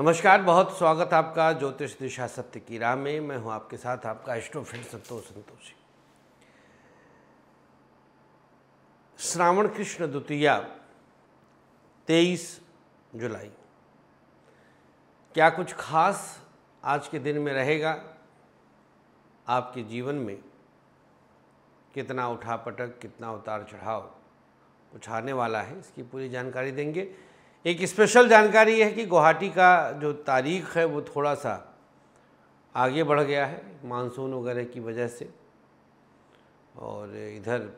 नमस्कार बहुत स्वागत आपका ज्योतिष दिशा सत्य की राह में मैं हूं आपके साथ आपका एस्ट्रोफिट संतोष संतोषी श्रावण कृष्ण द्वितीया तेईस जुलाई क्या कुछ खास आज के दिन में रहेगा आपके जीवन में कितना उठापटक कितना उतार चढ़ाव कुछ आने वाला है इसकी पूरी जानकारी देंगे एक स्पेशल जानकारी है कि गुवाहाटी का जो तारीख है वो थोड़ा सा आगे बढ़ गया है मानसून वगैरह की वजह से और इधर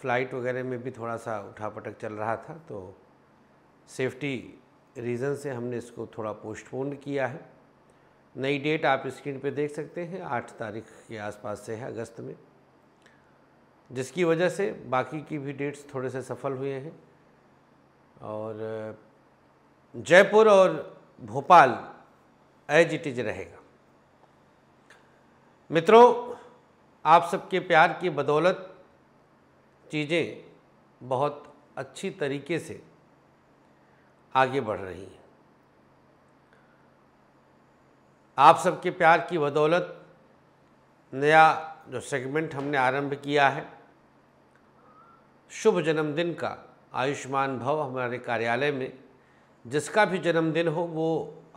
फ्लाइट वगैरह में भी थोड़ा सा उठापटक चल रहा था तो सेफ्टी रीज़न से हमने इसको थोड़ा पोस्टपोन किया है नई डेट आप स्क्रीन पे देख सकते हैं आठ तारीख के आसपास से है अगस्त में जिसकी वजह से बाकी की भी डेट्स थोड़े से सफल हुए हैं और जयपुर और भोपाल एज इट इज रहेगा मित्रों आप सबके प्यार की बदौलत चीज़ें बहुत अच्छी तरीके से आगे बढ़ रही हैं आप सबके प्यार की बदौलत नया जो सेगमेंट हमने आरंभ किया है शुभ जन्मदिन का आयुष्मान भव हमारे कार्यालय में जिसका भी जन्मदिन हो वो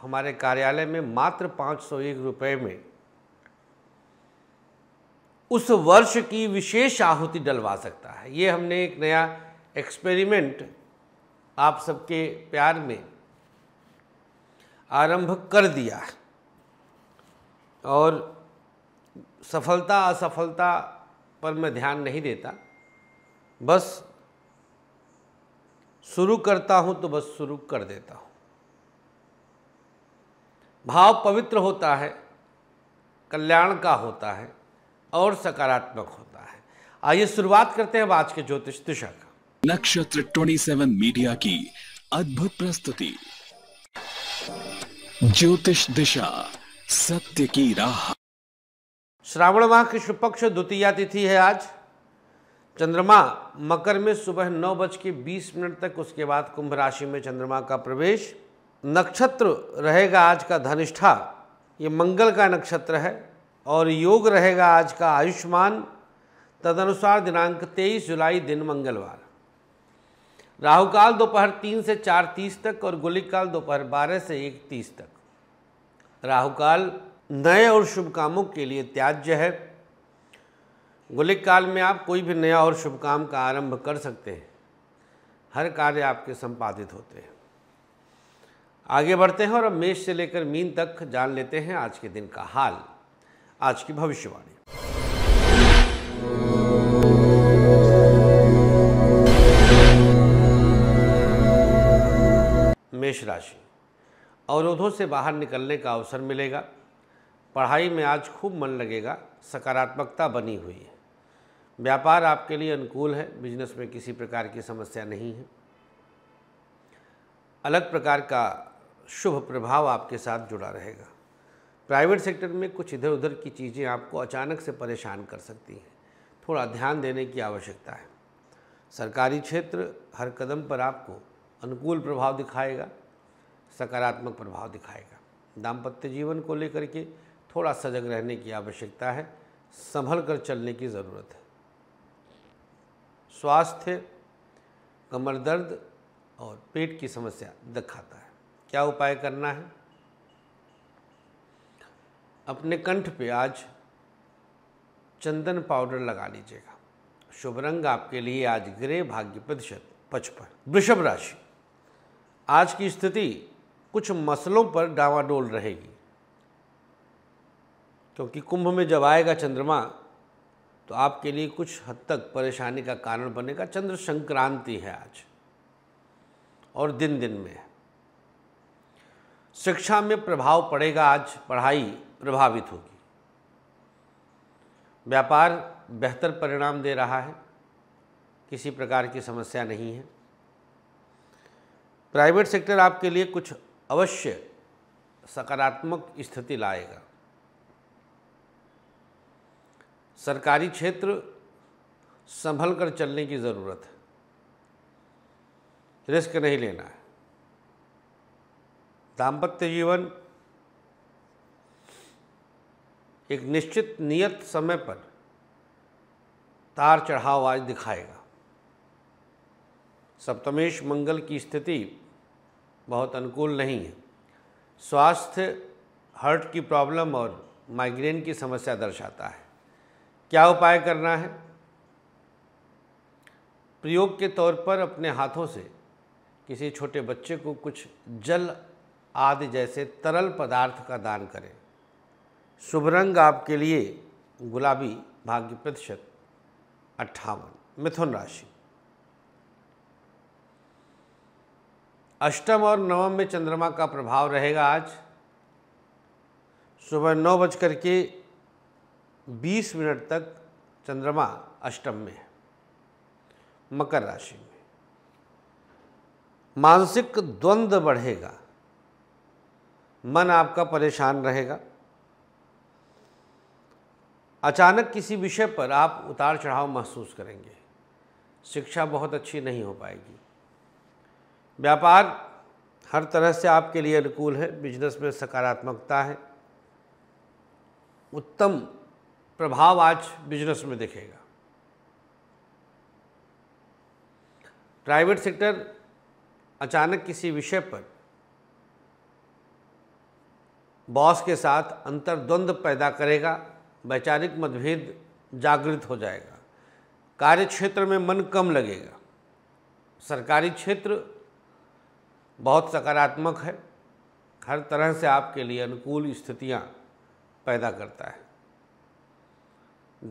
हमारे कार्यालय में मात्र पाँच सौ एक रुपये में उस वर्ष की विशेष आहुति डलवा सकता है ये हमने एक नया एक्सपेरिमेंट आप सबके प्यार में आरंभ कर दिया है और सफलता असफलता पर मैं ध्यान नहीं देता बस शुरू करता हूं तो बस शुरू कर देता हूं भाव पवित्र होता है कल्याण का होता है और सकारात्मक होता है आइए शुरुआत करते हैं आज के ज्योतिष दिशा का नक्षत्र 27 मीडिया की अद्भुत प्रस्तुति ज्योतिष दिशा सत्य की राह श्रावण माह की शुभ पक्ष द्वितीया तिथि है आज चंद्रमा मकर में सुबह नौ बज के बीस मिनट तक उसके बाद कुंभ राशि में चंद्रमा का प्रवेश नक्षत्र रहेगा आज का धनिष्ठा ये मंगल का नक्षत्र है और योग रहेगा आज का आयुष्मान तदनुसार दिनांक 23 जुलाई दिन मंगलवार राहु काल दोपहर तीन से चार तीस तक और गोली काल दोपहर बारह से एक तीस तक राहु काल नए और शुभ कामों के लिए त्याज्य है गोलिक काल में आप कोई भी नया और शुभ काम का आरंभ कर सकते हैं हर कार्य आपके संपादित होते हैं आगे बढ़ते हैं और अब मेष से लेकर मीन तक जान लेते हैं आज के दिन का हाल आज की भविष्यवाणी मेष राशि अवरोधों से बाहर निकलने का अवसर मिलेगा पढ़ाई में आज खूब मन लगेगा सकारात्मकता बनी हुई है व्यापार आपके लिए अनुकूल है बिजनेस में किसी प्रकार की समस्या नहीं है अलग प्रकार का शुभ प्रभाव आपके साथ जुड़ा रहेगा प्राइवेट सेक्टर में कुछ इधर उधर की चीज़ें आपको अचानक से परेशान कर सकती हैं थोड़ा ध्यान देने की आवश्यकता है सरकारी क्षेत्र हर कदम पर आपको अनुकूल प्रभाव दिखाएगा सकारात्मक प्रभाव दिखाएगा दाम्पत्य जीवन को लेकर के थोड़ा सजग रहने की आवश्यकता है संभल कर चलने की ज़रूरत है स्वास्थ्य कमर दर्द और पेट की समस्या दिखाता है क्या उपाय करना है अपने कंठ पे आज चंदन पाउडर लगा लीजिएगा शुभ रंग आपके लिए आज ग्रे भाग्य प्रतिशत पचपन वृषभ राशि आज की स्थिति कुछ मसलों पर डावाडोल रहेगी क्योंकि कुंभ में जब आएगा चंद्रमा तो आपके लिए कुछ हद तक परेशानी का कारण बनेगा चंद्र संक्रांति है आज और दिन दिन में शिक्षा में प्रभाव पड़ेगा आज पढ़ाई प्रभावित होगी व्यापार बेहतर परिणाम दे रहा है किसी प्रकार की समस्या नहीं है प्राइवेट सेक्टर आपके लिए कुछ अवश्य सकारात्मक स्थिति लाएगा सरकारी क्षेत्र संभल कर चलने की ज़रूरत है रिस्क नहीं लेना है दाम्पत्य जीवन एक निश्चित नियत समय पर तार चढ़ाव आज दिखाएगा सप्तमेश मंगल की स्थिति बहुत अनुकूल नहीं है स्वास्थ्य हार्ट की प्रॉब्लम और माइग्रेन की समस्या दर्शाता है क्या उपाय करना है प्रयोग के तौर पर अपने हाथों से किसी छोटे बच्चे को कुछ जल आदि जैसे तरल पदार्थ का दान करें शुभ रंग आपके लिए गुलाबी भाग्य प्रतिशत अट्ठावन मिथुन राशि अष्टम और नवम में चंद्रमा का प्रभाव रहेगा आज सुबह नौ बज करके 20 मिनट तक चंद्रमा अष्टम में है मकर राशि में मानसिक द्वंद्व बढ़ेगा मन आपका परेशान रहेगा अचानक किसी विषय पर आप उतार चढ़ाव महसूस करेंगे शिक्षा बहुत अच्छी नहीं हो पाएगी व्यापार हर तरह से आपके लिए अनुकूल है बिजनेस में सकारात्मकता है उत्तम प्रभाव आज बिजनेस में दिखेगा प्राइवेट सेक्टर अचानक किसी विषय पर बॉस के साथ अंतरद्वंद पैदा करेगा वैचारिक मतभेद जागृत हो जाएगा कार्य क्षेत्र में मन कम लगेगा सरकारी क्षेत्र बहुत सकारात्मक है हर तरह से आपके लिए अनुकूल स्थितियां पैदा करता है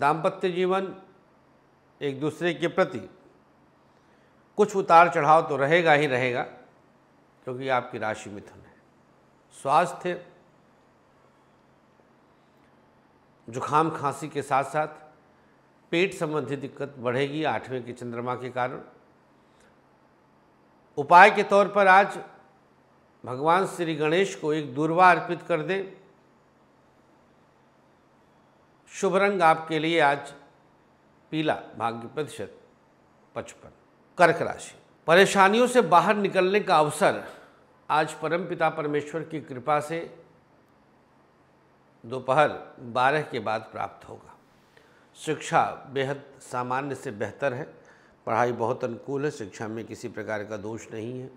दाम्पत्य जीवन एक दूसरे के प्रति कुछ उतार चढ़ाव तो रहेगा ही रहेगा क्योंकि आपकी राशि मिथुन है स्वास्थ्य जुखाम खांसी के साथ साथ पेट संबंधी दिक्कत बढ़ेगी आठवें के चंद्रमा के कारण उपाय के तौर पर आज भगवान श्री गणेश को एक दूरवा अर्पित कर दें शुभ रंग आपके लिए आज पीला भाग्य प्रतिशत पचपन कर्क राशि परेशानियों से बाहर निकलने का अवसर आज परमपिता परमेश्वर की कृपा से दोपहर बारह के बाद प्राप्त होगा शिक्षा बेहद सामान्य से बेहतर है पढ़ाई बहुत अनुकूल है शिक्षा में किसी प्रकार का दोष नहीं है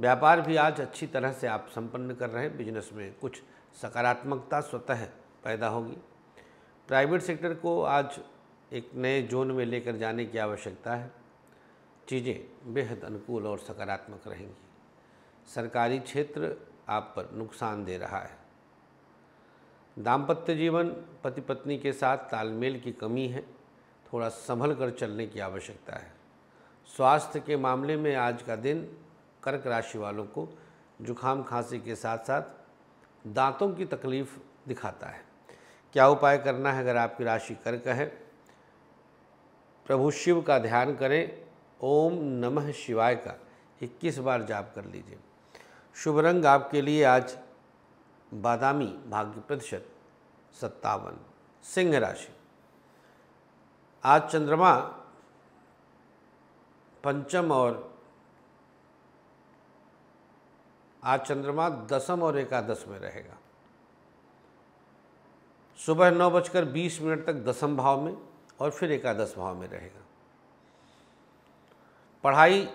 व्यापार भी आज अच्छी तरह से आप संपन्न कर रहे हैं बिजनेस में कुछ सकारात्मकता स्वतः पैदा होगी प्राइवेट सेक्टर को आज एक नए जोन में लेकर जाने की आवश्यकता है चीज़ें बेहद अनुकूल और सकारात्मक रहेंगी सरकारी क्षेत्र आप पर नुकसान दे रहा है दाम्पत्य जीवन पति पत्नी के साथ तालमेल की कमी है थोड़ा संभल कर चलने की आवश्यकता है स्वास्थ्य के मामले में आज का दिन कर्क राशि वालों को जुखाम खांसी के साथ साथ दांतों की तकलीफ़ दिखाता है क्या उपाय करना है अगर आपकी राशि कर्क है प्रभु शिव का ध्यान करें ओम नमः शिवाय का 21 बार जाप कर लीजिए शुभ रंग आपके लिए आज बादामी भाग्य प्रतिशत सत्तावन सिंह राशि आज चंद्रमा पंचम और आज चंद्रमा दसम और एकादश में रहेगा सुबह नौ बजकर बीस मिनट तक दसम भाव में और फिर एकादश भाव में रहेगा पढ़ाई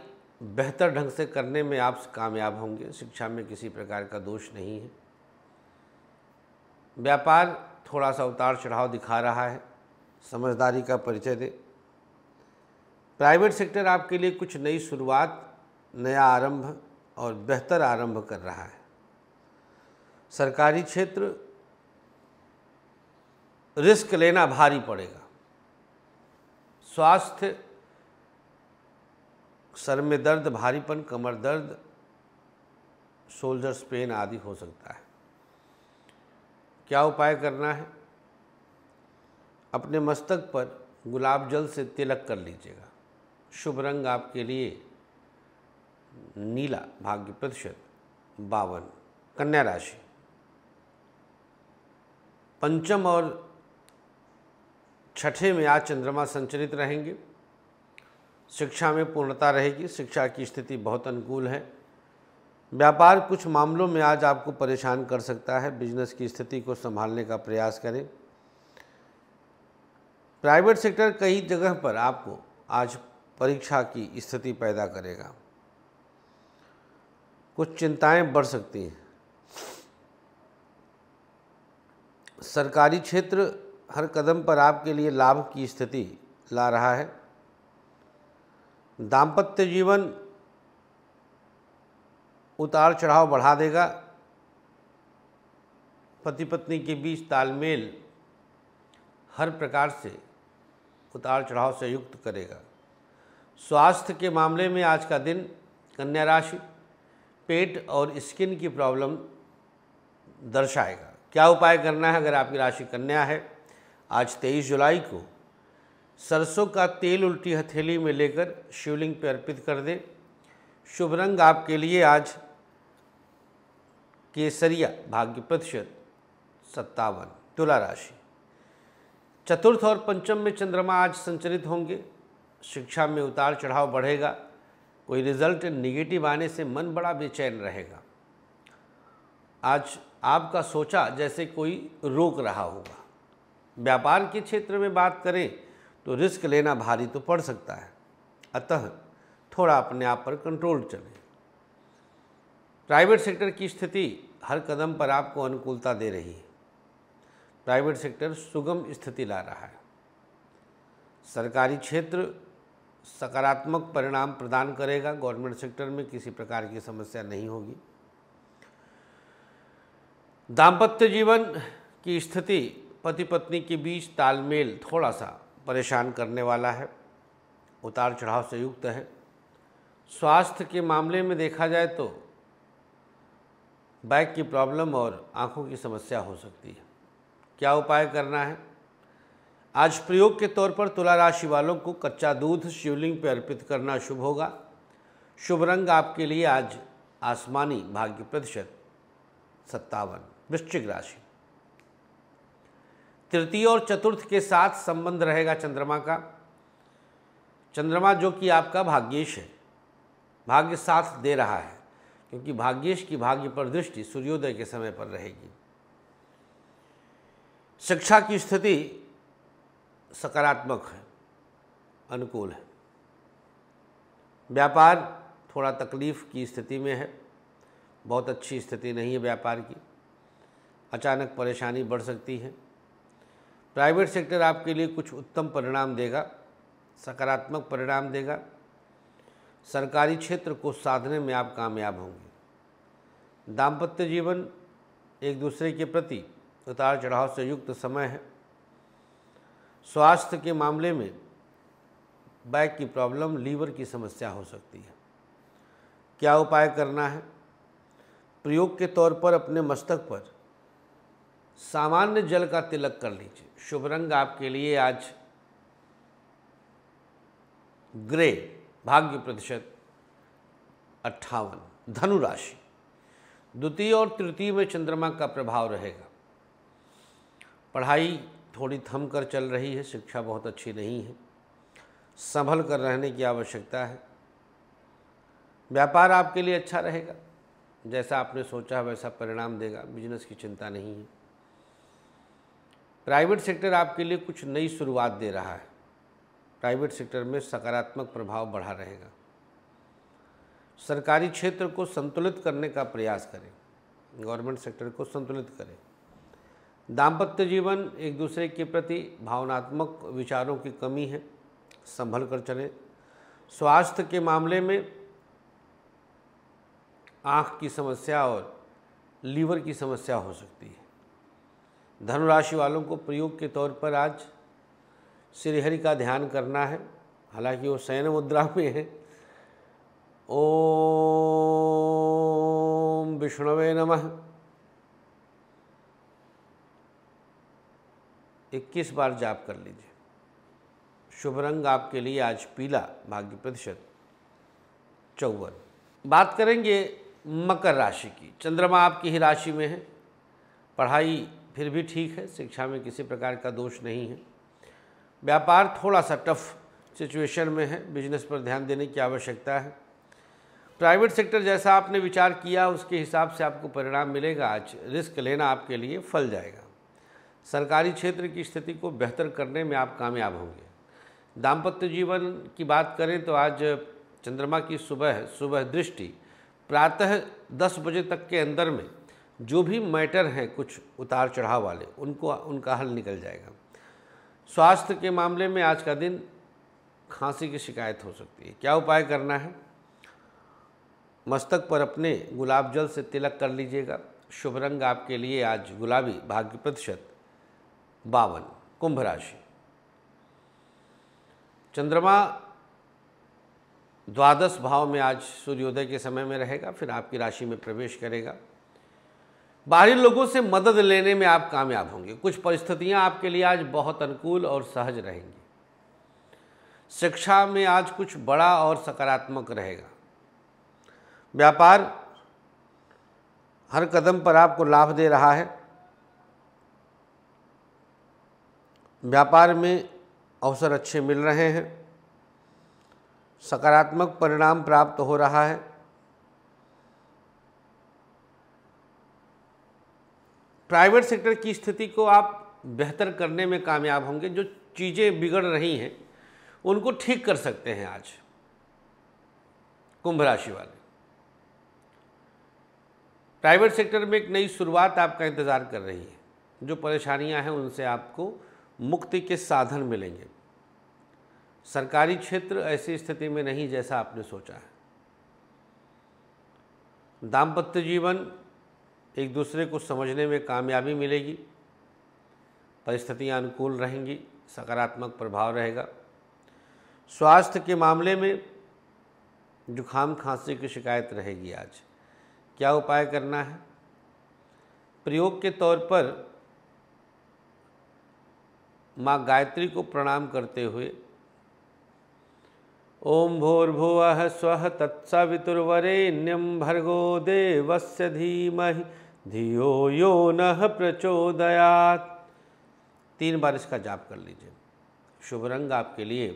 बेहतर ढंग से करने में आप कामयाब होंगे शिक्षा में किसी प्रकार का दोष नहीं है व्यापार थोड़ा सा उतार चढ़ाव दिखा रहा है समझदारी का परिचय दे प्राइवेट सेक्टर आपके लिए कुछ नई शुरुआत नया आरंभ और बेहतर आरंभ कर रहा है सरकारी क्षेत्र रिस्क लेना भारी पड़ेगा स्वास्थ्य सर में दर्द भारीपन कमर दर्द शोल्डर्स पेन आदि हो सकता है क्या उपाय करना है अपने मस्तक पर गुलाब जल से तिलक कर लीजिएगा शुभ रंग आपके लिए नीला भाग्य प्रतिशत बावन कन्या राशि पंचम और छठे में आज चंद्रमा संचरित रहेंगे शिक्षा में पूर्णता रहेगी शिक्षा की स्थिति बहुत अनुकूल है व्यापार कुछ मामलों में आज आपको परेशान कर सकता है बिजनेस की स्थिति को संभालने का प्रयास करें प्राइवेट सेक्टर कई जगह पर आपको आज परीक्षा की स्थिति पैदा करेगा कुछ चिंताएं बढ़ सकती हैं सरकारी क्षेत्र हर कदम पर आपके लिए लाभ की स्थिति ला रहा है दाम्पत्य जीवन उतार चढ़ाव बढ़ा देगा पति पत्नी के बीच तालमेल हर प्रकार से उतार चढ़ाव से युक्त करेगा स्वास्थ्य के मामले में आज का दिन कन्या राशि पेट और स्किन की प्रॉब्लम दर्शाएगा क्या उपाय करना है अगर आपकी राशि कन्या है आज 23 जुलाई को सरसों का तेल उल्टी हथेली में लेकर शिवलिंग पर अर्पित कर दे शुभ रंग आपके लिए आज केसरिया भाग्य प्रतिशत सत्तावन तुला राशि चतुर्थ और पंचम में चंद्रमा आज संचरित होंगे शिक्षा में उतार चढ़ाव बढ़ेगा कोई रिजल्ट निगेटिव आने से मन बड़ा बेचैन रहेगा आज आपका सोचा जैसे कोई रोक रहा होगा व्यापार के क्षेत्र में बात करें तो रिस्क लेना भारी तो पड़ सकता है अतः थोड़ा अपने आप पर कंट्रोल चले प्राइवेट सेक्टर की स्थिति हर कदम पर आपको अनुकूलता दे रही है प्राइवेट सेक्टर सुगम स्थिति ला रहा है सरकारी क्षेत्र सकारात्मक परिणाम प्रदान करेगा गवर्नमेंट सेक्टर में किसी प्रकार की समस्या नहीं होगी दाम्पत्य जीवन की स्थिति पति पत्नी के बीच तालमेल थोड़ा सा परेशान करने वाला है उतार चढ़ाव से युक्त है स्वास्थ्य के मामले में देखा जाए तो बैक की प्रॉब्लम और आँखों की समस्या हो सकती है क्या उपाय करना है आज प्रयोग के तौर पर तुला राशि वालों को कच्चा दूध शिवलिंग पर अर्पित करना शुभ होगा शुभ रंग आपके लिए आज आसमानी भाग्य प्रतिशत सत्तावन वृश्चिक राशि तृतीय और चतुर्थ के साथ संबंध रहेगा चंद्रमा का चंद्रमा जो कि आपका भाग्येश है भाग्य साथ दे रहा है क्योंकि भाग्येश की भाग्य पर दृष्टि सूर्योदय के समय पर रहेगी शिक्षा की स्थिति सकारात्मक है अनुकूल है व्यापार थोड़ा तकलीफ़ की स्थिति में है बहुत अच्छी स्थिति नहीं है व्यापार की अचानक परेशानी बढ़ सकती है प्राइवेट सेक्टर आपके लिए कुछ उत्तम परिणाम देगा सकारात्मक परिणाम देगा सरकारी क्षेत्र को साधने में आप कामयाब होंगे दाम्पत्य जीवन एक दूसरे के प्रति उतार चढ़ाव से युक्त समय है स्वास्थ्य के मामले में बैक की प्रॉब्लम लीवर की समस्या हो सकती है क्या उपाय करना है प्रयोग के तौर पर अपने मस्तक पर सामान्य जल का तिलक कर लीजिए शुभ रंग आपके लिए आज ग्रे भाग्य प्रतिशत अट्ठावन धनु राशि द्वितीय और तृतीय में चंद्रमा का प्रभाव रहेगा पढ़ाई थोड़ी थम कर चल रही है शिक्षा बहुत अच्छी नहीं है संभल कर रहने की आवश्यकता है व्यापार आपके लिए अच्छा रहेगा जैसा आपने सोचा वैसा परिणाम देगा बिजनेस की चिंता नहीं है प्राइवेट सेक्टर आपके लिए कुछ नई शुरुआत दे रहा है प्राइवेट सेक्टर में सकारात्मक प्रभाव बढ़ा रहेगा सरकारी क्षेत्र को संतुलित करने का प्रयास करें गवर्नमेंट सेक्टर को संतुलित करें दाम्पत्य जीवन एक दूसरे के प्रति भावनात्मक विचारों की कमी है संभल कर चलें स्वास्थ्य के मामले में आँख की समस्या और लीवर की समस्या हो सकती है धनुराशि वालों को प्रयोग के तौर पर आज श्रीहरि का ध्यान करना है हालांकि वो शयन मुद्रा में है ओम विष्णुवे नमः 21 बार जाप कर लीजिए शुभ रंग आपके लिए आज पीला भाग्य प्रतिशत चौवन बात करेंगे मकर राशि की चंद्रमा आपकी ही राशि में है पढ़ाई फिर भी ठीक है शिक्षा में किसी प्रकार का दोष नहीं है व्यापार थोड़ा सा टफ सिचुएशन में है बिजनेस पर ध्यान देने की आवश्यकता है प्राइवेट सेक्टर जैसा आपने विचार किया उसके हिसाब से आपको परिणाम मिलेगा आज रिस्क लेना आपके लिए फल जाएगा सरकारी क्षेत्र की स्थिति को बेहतर करने में आप कामयाब होंगे दाम्पत्य जीवन की बात करें तो आज चंद्रमा की सुबह सुबह दृष्टि प्रातः दस बजे तक के अंदर में जो भी मैटर हैं कुछ उतार चढ़ाव वाले उनको उनका हल निकल जाएगा स्वास्थ्य के मामले में आज का दिन खांसी की शिकायत हो सकती है क्या उपाय करना है मस्तक पर अपने गुलाब जल से तिलक कर लीजिएगा शुभ रंग आपके लिए आज गुलाबी भाग्य प्रतिशत बावन कुंभ राशि चंद्रमा द्वादश भाव में आज सूर्योदय के समय में रहेगा फिर आपकी राशि में प्रवेश करेगा बाहरी लोगों से मदद लेने में आप कामयाब होंगे कुछ परिस्थितियां आपके लिए आज बहुत अनुकूल और सहज रहेंगी शिक्षा में आज कुछ बड़ा और सकारात्मक रहेगा व्यापार हर कदम पर आपको लाभ दे रहा है व्यापार में अवसर अच्छे मिल रहे हैं सकारात्मक परिणाम प्राप्त हो रहा है प्राइवेट सेक्टर की स्थिति को आप बेहतर करने में कामयाब होंगे जो चीज़ें बिगड़ रही हैं उनको ठीक कर सकते हैं आज कुंभ राशि वाले प्राइवेट सेक्टर में एक नई शुरुआत आपका इंतज़ार कर रही है जो परेशानियां हैं उनसे आपको मुक्ति के साधन मिलेंगे सरकारी क्षेत्र ऐसी स्थिति में नहीं जैसा आपने सोचा है दाम्पत्य जीवन एक दूसरे को समझने में कामयाबी मिलेगी परिस्थितियाँ अनुकूल रहेंगी सकारात्मक प्रभाव रहेगा स्वास्थ्य के मामले में जुखाम खांसी की शिकायत रहेगी आज क्या उपाय करना है प्रयोग के तौर पर माँ गायत्री को प्रणाम करते हुए ओम भूर्भुव स्व तत्सवितुर्वरेण्यम भर्गो देवस्य धीमहि धियो यो न प्रचोदयात तीन बार इसका जाप कर लीजिए शुभ रंग आपके लिए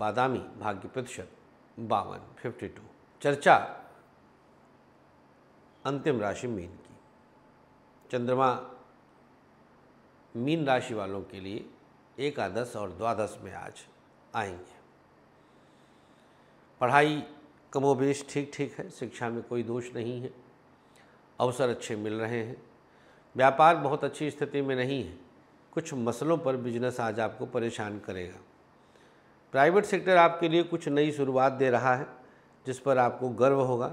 बादामी भाग्य प्रतिशत बावन फिफ्टी टू चर्चा अंतिम राशि मीन की चंद्रमा मीन राशि वालों के लिए एकादश और द्वादश में आज आएंगे पढ़ाई कमोबेश ठीक ठीक है शिक्षा में कोई दोष नहीं है अवसर अच्छे मिल रहे हैं व्यापार बहुत अच्छी स्थिति में नहीं है कुछ मसलों पर बिजनेस आज आपको परेशान करेगा प्राइवेट सेक्टर आपके लिए कुछ नई शुरुआत दे रहा है जिस पर आपको गर्व होगा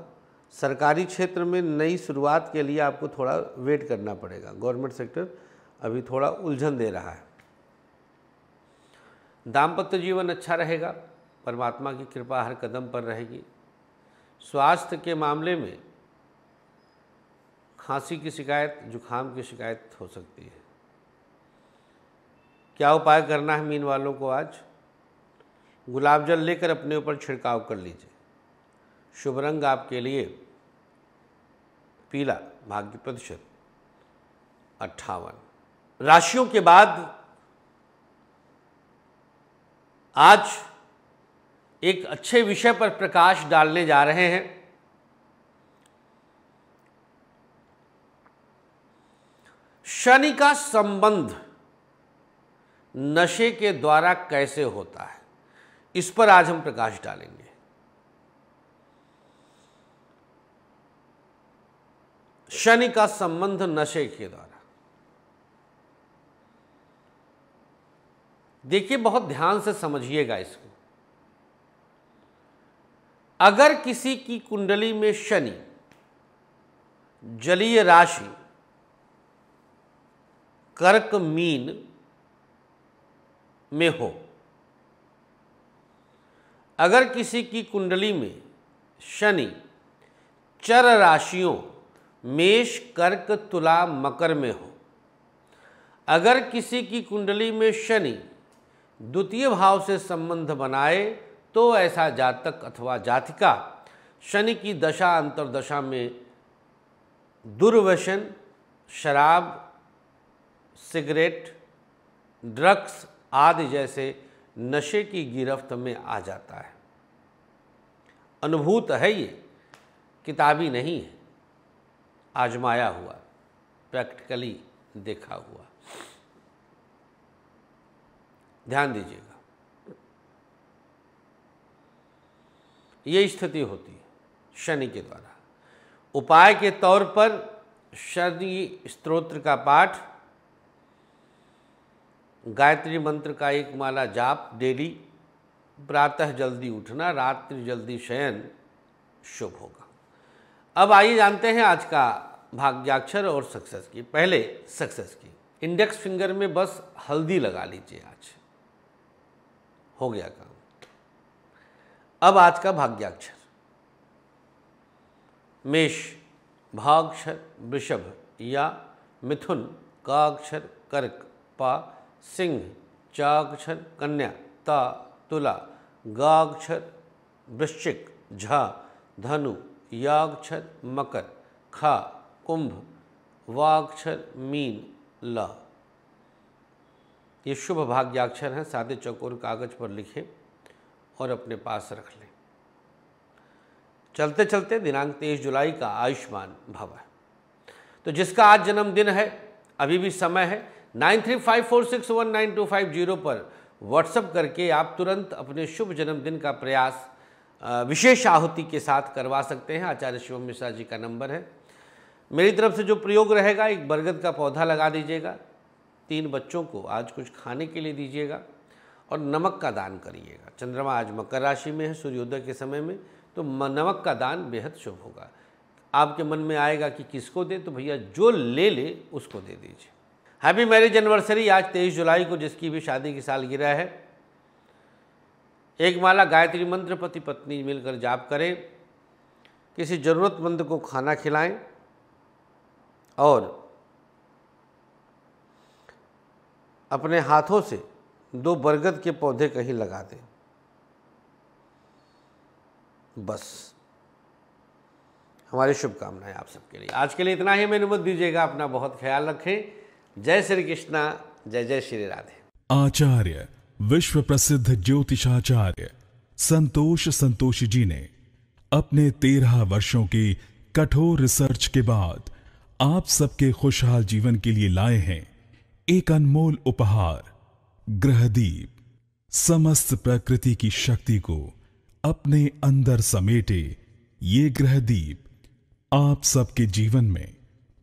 सरकारी क्षेत्र में नई शुरुआत के लिए आपको थोड़ा वेट करना पड़ेगा गवर्नमेंट सेक्टर अभी थोड़ा उलझन दे रहा है दाम्पत्य जीवन अच्छा रहेगा परमात्मा की कृपा हर कदम पर रहेगी स्वास्थ्य के मामले में खांसी की शिकायत जुखाम की शिकायत हो सकती है क्या उपाय करना है मीन वालों को आज गुलाब जल लेकर अपने ऊपर छिड़काव कर लीजिए शुभ रंग आपके लिए पीला भाग्य प्रतिशत अट्ठावन राशियों के बाद आज एक अच्छे विषय पर प्रकाश डालने जा रहे हैं शनि का संबंध नशे के द्वारा कैसे होता है इस पर आज हम प्रकाश डालेंगे शनि का संबंध नशे के द्वारा देखिए बहुत ध्यान से समझिएगा इसको अगर किसी की कुंडली में शनि जलीय राशि कर्क मीन में हो अगर किसी की कुंडली में शनि चर राशियों मेष कर्क तुला मकर में हो अगर किसी की कुंडली में शनि द्वितीय भाव से संबंध बनाए तो ऐसा जातक अथवा जातिका शनि की दशा अंतर्दशा में दुर्व्यसन शराब सिगरेट ड्रग्स आदि जैसे नशे की गिरफ्त में आ जाता है अनुभूत है ये किताबी नहीं है आजमाया हुआ प्रैक्टिकली देखा हुआ ध्यान दीजिएगा ये स्थिति होती है शनि के द्वारा उपाय के तौर पर शनि स्त्रोत्र का पाठ गायत्री मंत्र का एक माला जाप डेली प्रातः जल्दी उठना रात्रि जल्दी शयन शुभ होगा अब आइए जानते हैं आज का भाग्याक्षर और सक्सेस की पहले सक्सेस की इंडेक्स फिंगर में बस हल्दी लगा लीजिए आज हो गया काम अब आज का भाग्याक्षर मेष भाक्षर वृषभ या मिथुन का अक्षर कर्क पा सिंह चाक्षर कन्या ता तुला गाक्षर वृश्चिक झा धनु याक्षर मकर खा कुंभ वाक्षर मीन ल ये शुभ भाग्याक्षर हैं सादे चकोर कागज पर लिखें और अपने पास रख लें चलते चलते दिनांक तेईस जुलाई का आयुष्मान भव है तो जिसका आज जन्मदिन है अभी भी समय है nine three five four six one nine two five zero पर व्हाट्सअप करके आप तुरंत अपने शुभ जन्मदिन का प्रयास विशेष आहुति के साथ करवा सकते हैं आचार्य शिवम मिश्रा जी का नंबर है मेरी तरफ से जो प्रयोग रहेगा एक बरगद का पौधा लगा दीजिएगा तीन बच्चों को आज कुछ खाने के लिए दीजिएगा और नमक का दान करिएगा चंद्रमा आज मकर राशि में है सूर्योदय के समय में तो नमक का दान बेहद शुभ होगा आपके मन में आएगा कि किसको दे तो भैया जो ले ले उसको दे दीजिए हैप्पी मैरिज एनिवर्सरी आज तेईस जुलाई को जिसकी भी शादी की सालगिरह है एक माला गायत्री मंत्र पति पत्नी मिलकर जाप करें किसी ज़रूरतमंद को खाना खिलाएं और अपने हाथों से दो बरगद के पौधे कहीं लगा दें बस हमारी शुभकामनाएं आप सबके लिए आज के लिए इतना ही मैं अनुमत दीजिएगा अपना बहुत ख्याल रखें जय श्री कृष्णा जय जय श्री राधे आचार्य विश्व प्रसिद्ध ज्योतिषाचार्य संतोष संतोष जी ने अपने तेरह वर्षों की कठोर रिसर्च के बाद आप सबके खुशहाल जीवन के लिए लाए हैं एक अनमोल उपहार ग्रहदीप समस्त प्रकृति की शक्ति को अपने अंदर समेटे ये ग्रहदीप आप सबके जीवन में